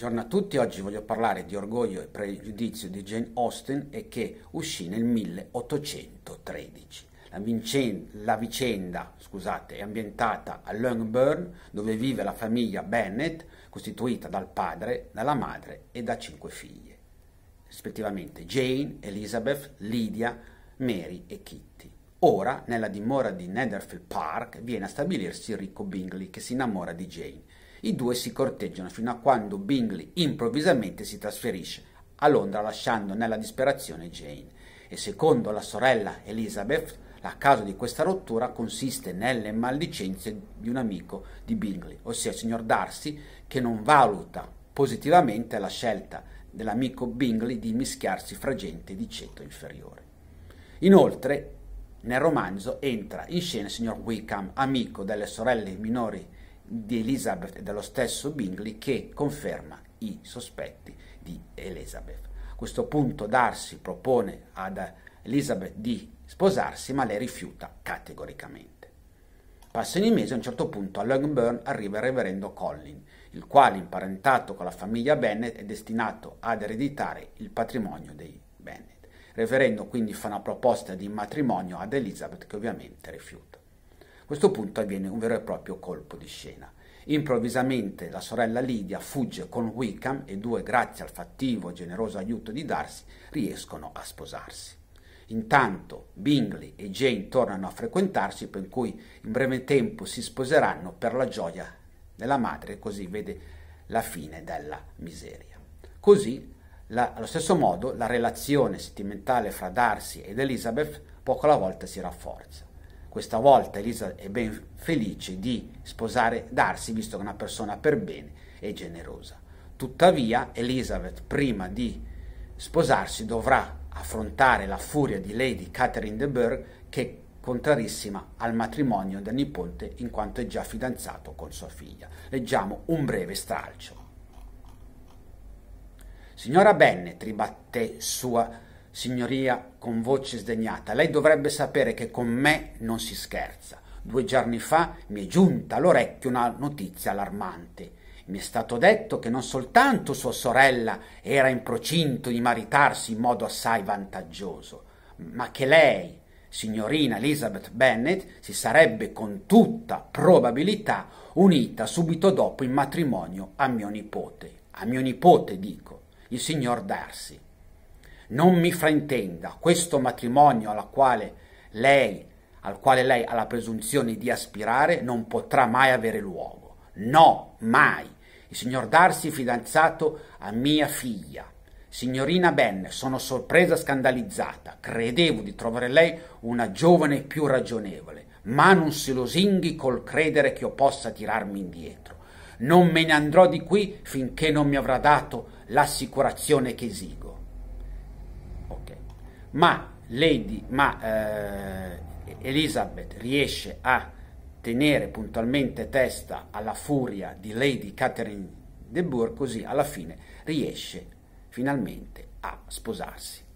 Buongiorno a tutti, oggi voglio parlare di Orgoglio e pregiudizio di Jane Austen e che uscì nel 1813. La, vincenda, la vicenda scusate, è ambientata a Longburn, dove vive la famiglia Bennet, costituita dal padre, dalla madre e da cinque figlie, rispettivamente Jane, Elizabeth, Lydia, Mary e Kitty. Ora, nella dimora di Netherfield Park, viene a stabilirsi il Ricco Bingley, che si innamora di Jane i due si corteggiano fino a quando Bingley improvvisamente si trasferisce a Londra lasciando nella disperazione Jane e secondo la sorella Elizabeth la causa di questa rottura consiste nelle maldicenze di un amico di Bingley, ossia il signor Darcy che non valuta positivamente la scelta dell'amico Bingley di mischiarsi fra gente di ceto inferiore. Inoltre, nel romanzo entra in scena il signor Wickham, amico delle sorelle minori di Elizabeth e dello stesso Bingley che conferma i sospetti di Elizabeth. A questo punto Darcy propone ad Elizabeth di sposarsi, ma lei rifiuta categoricamente. Passano i mesi e a un certo punto a Longburn arriva il reverendo Collin, il quale, imparentato con la famiglia Bennet, è destinato ad ereditare il patrimonio dei Bennet. Il reverendo quindi fa una proposta di matrimonio ad Elizabeth che ovviamente rifiuta questo punto avviene un vero e proprio colpo di scena. Improvvisamente la sorella Lydia fugge con Wickham e due, grazie al fattivo e generoso aiuto di Darcy, riescono a sposarsi. Intanto Bingley e Jane tornano a frequentarsi, per cui in breve tempo si sposeranno per la gioia della madre, così vede la fine della miseria. Così, la, allo stesso modo, la relazione sentimentale fra Darcy ed Elizabeth poco alla volta si rafforza. Questa volta Elisa è ben felice di sposare Darsi, visto che è una persona per bene e generosa. Tuttavia, Elizabeth, prima di sposarsi, dovrà affrontare la furia di Lady Catherine de Bourgh, che è contrarissima al matrimonio del nipote, in quanto è già fidanzato con sua figlia. Leggiamo un breve stralcio. Signora Bennet, ribatté sua signoria con voce sdegnata, lei dovrebbe sapere che con me non si scherza. Due giorni fa mi è giunta all'orecchio una notizia allarmante. Mi è stato detto che non soltanto sua sorella era in procinto di maritarsi in modo assai vantaggioso, ma che lei, signorina Elizabeth Bennet, si sarebbe con tutta probabilità unita subito dopo in matrimonio a mio nipote, a mio nipote dico, il signor Darcy non mi fraintenda, questo matrimonio alla quale lei, al quale lei ha la presunzione di aspirare non potrà mai avere luogo. No, mai. Il signor Darsi è fidanzato a mia figlia. Signorina Ben, sono sorpresa scandalizzata. Credevo di trovare lei una giovane più ragionevole, ma non si losinghi col credere che io possa tirarmi indietro. Non me ne andrò di qui finché non mi avrà dato l'assicurazione che esigo ma, Lady, ma eh, Elizabeth riesce a tenere puntualmente testa alla furia di Lady Catherine de Bourgh, così alla fine riesce finalmente a sposarsi.